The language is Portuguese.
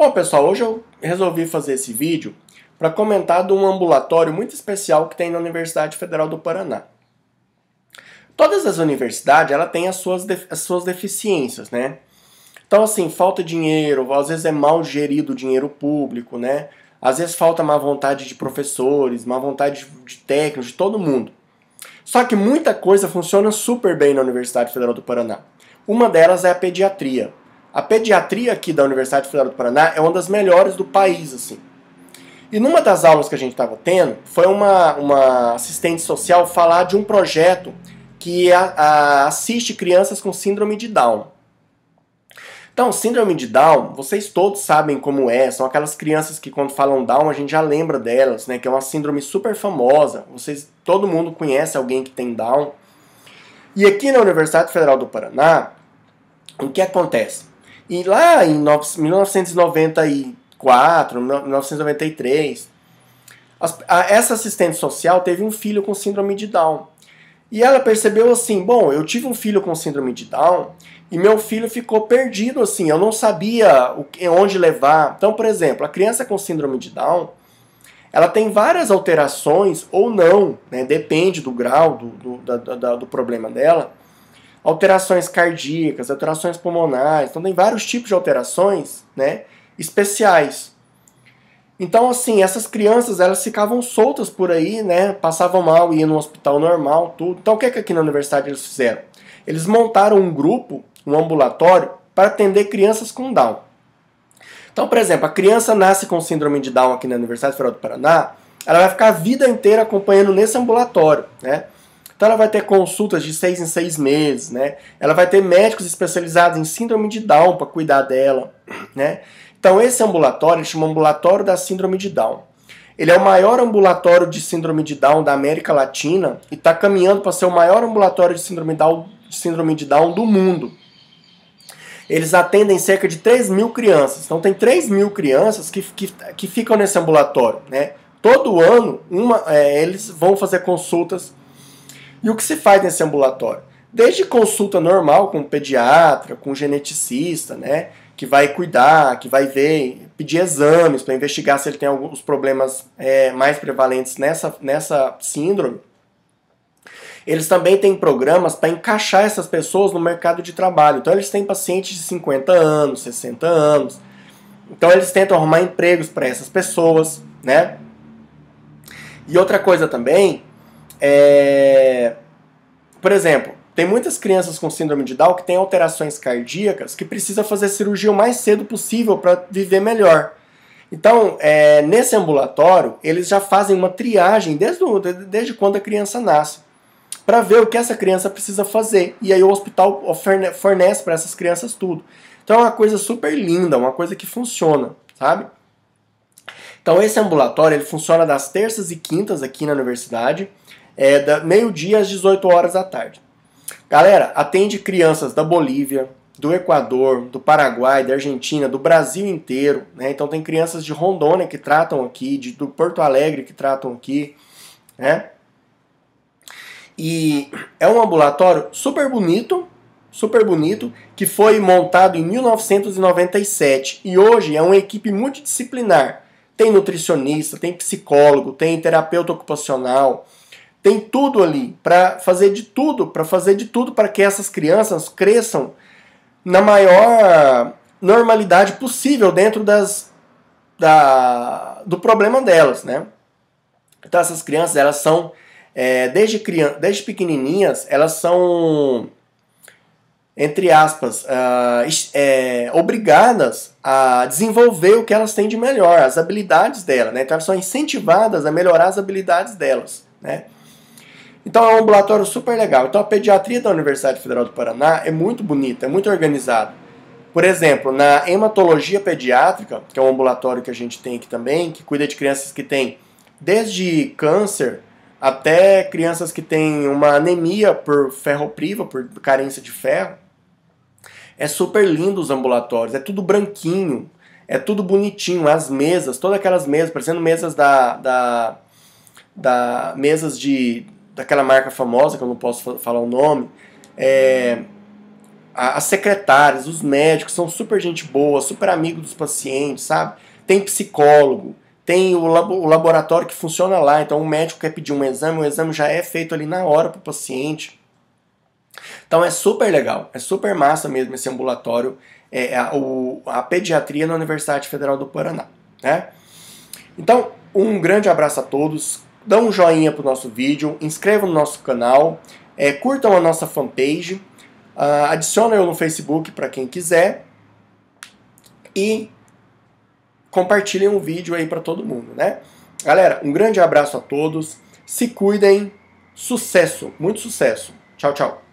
Bom, pessoal, hoje eu resolvi fazer esse vídeo para comentar de um ambulatório muito especial que tem na Universidade Federal do Paraná. Todas as universidades, ela tem as suas, as suas deficiências, né? Então, assim, falta dinheiro, às vezes é mal gerido o dinheiro público, né? Às vezes falta má vontade de professores, má vontade de técnicos, de todo mundo. Só que muita coisa funciona super bem na Universidade Federal do Paraná. Uma delas é a pediatria. A pediatria aqui da Universidade Federal do Paraná é uma das melhores do país, assim. E numa das aulas que a gente estava tendo, foi uma, uma assistente social falar de um projeto que a, a, assiste crianças com síndrome de Down. Então, síndrome de Down, vocês todos sabem como é, são aquelas crianças que quando falam Down a gente já lembra delas, né? Que é uma síndrome super famosa. Vocês, todo mundo conhece alguém que tem Down. E aqui na Universidade Federal do Paraná, o que acontece? E lá em 1994, 1993, essa assistente social teve um filho com síndrome de Down. E ela percebeu assim: bom, eu tive um filho com síndrome de Down e meu filho ficou perdido assim, eu não sabia onde levar. Então, por exemplo, a criança com síndrome de Down, ela tem várias alterações ou não, né? depende do grau do, do, da, da, do problema dela alterações cardíacas, alterações pulmonares. Então tem vários tipos de alterações, né, especiais. Então assim, essas crianças, elas ficavam soltas por aí, né, passavam mal, iam no hospital normal, tudo. Então o que é que aqui na universidade eles fizeram? Eles montaram um grupo, um ambulatório para atender crianças com Down. Então, por exemplo, a criança nasce com síndrome de Down aqui na Universidade Federal do Paraná, ela vai ficar a vida inteira acompanhando nesse ambulatório, né? Então ela vai ter consultas de seis em seis meses, né? Ela vai ter médicos especializados em síndrome de Down para cuidar dela, né? Então esse ambulatório, ele chama ambulatório da síndrome de Down. Ele é o maior ambulatório de síndrome de Down da América Latina e está caminhando para ser o maior ambulatório de síndrome, Down, de síndrome de Down do mundo. Eles atendem cerca de 3 mil crianças. Então tem 3 mil crianças que, que, que ficam nesse ambulatório. Né? Todo ano, uma, é, eles vão fazer consultas e o que se faz nesse ambulatório? Desde consulta normal com pediatra, com geneticista, né? Que vai cuidar, que vai ver, pedir exames para investigar se ele tem alguns problemas é, mais prevalentes nessa, nessa síndrome. Eles também têm programas para encaixar essas pessoas no mercado de trabalho. Então, eles têm pacientes de 50 anos, 60 anos. Então, eles tentam arrumar empregos para essas pessoas, né? E outra coisa também é... Por exemplo, tem muitas crianças com síndrome de Down que têm alterações cardíacas que precisa fazer cirurgia o mais cedo possível para viver melhor. Então, é, nesse ambulatório, eles já fazem uma triagem desde, o, desde quando a criança nasce, para ver o que essa criança precisa fazer. E aí o hospital fornece para essas crianças tudo. Então é uma coisa super linda, uma coisa que funciona, sabe? Então esse ambulatório ele funciona das terças e quintas aqui na universidade é, da meio-dia às 18 horas da tarde. Galera, atende crianças da Bolívia, do Equador, do Paraguai, da Argentina, do Brasil inteiro. Né? Então tem crianças de Rondônia que tratam aqui, de, do Porto Alegre que tratam aqui. Né? E é um ambulatório super bonito, super bonito, que foi montado em 1997 e hoje é uma equipe multidisciplinar. Tem nutricionista, tem psicólogo, tem terapeuta ocupacional, tem tudo ali para fazer de tudo, para fazer de tudo para que essas crianças cresçam na maior normalidade possível dentro das, da, do problema delas, né? Então essas crianças elas são é, desde criança, desde pequenininhas elas são entre aspas uh, é, obrigadas a desenvolver o que elas têm de melhor, as habilidades dela, né? Então elas são incentivadas a melhorar as habilidades delas, né? Então é um ambulatório super legal. Então a pediatria da Universidade Federal do Paraná é muito bonita, é muito organizada. Por exemplo, na hematologia pediátrica, que é um ambulatório que a gente tem aqui também, que cuida de crianças que têm desde câncer até crianças que têm uma anemia por ferropriva, por carência de ferro. É super lindo os ambulatórios, é tudo branquinho, é tudo bonitinho, as mesas, todas aquelas mesas, parecendo mesas da, da, da mesas de daquela marca famosa, que eu não posso falar o nome, é, as secretárias, os médicos são super gente boa, super amigo dos pacientes, sabe? Tem psicólogo, tem o, labo, o laboratório que funciona lá, então o médico quer pedir um exame, o exame já é feito ali na hora para o paciente. Então é super legal, é super massa mesmo esse ambulatório, é, é, a, o, a pediatria na Universidade Federal do Paraná. Né? Então, um grande abraço a todos, dá um joinha para o nosso vídeo, inscrevam no nosso canal, é, curtam a nossa fanpage, uh, ah, adicionem eu no Facebook para quem quiser e compartilhem o vídeo aí para todo mundo, né? Galera, um grande abraço a todos, se cuidem, sucesso, muito sucesso. Tchau, tchau.